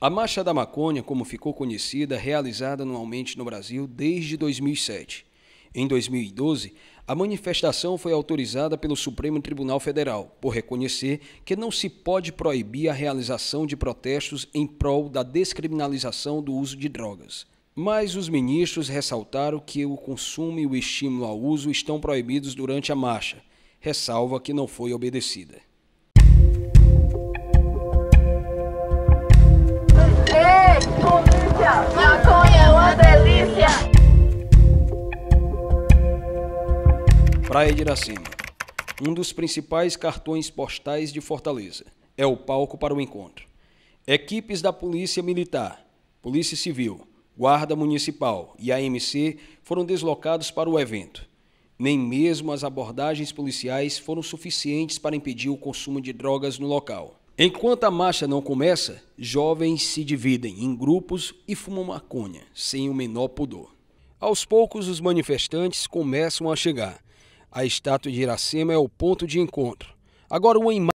A Marcha da Maconha, como ficou conhecida, é realizada anualmente no Brasil desde 2007. Em 2012, a manifestação foi autorizada pelo Supremo Tribunal Federal, por reconhecer que não se pode proibir a realização de protestos em prol da descriminalização do uso de drogas. Mas os ministros ressaltaram que o consumo e o estímulo ao uso estão proibidos durante a marcha, ressalva que não foi obedecida. delícia, maconha é uma delícia. Praia de Iracema, um dos principais cartões postais de Fortaleza, é o palco para o encontro. Equipes da Polícia Militar, Polícia Civil, Guarda Municipal e AMC foram deslocados para o evento. Nem mesmo as abordagens policiais foram suficientes para impedir o consumo de drogas no local. Enquanto a marcha não começa, jovens se dividem em grupos e fumam maconha, sem o menor pudor. Aos poucos, os manifestantes começam a chegar. A estátua de Iracema é o ponto de encontro. Agora, uma imagem.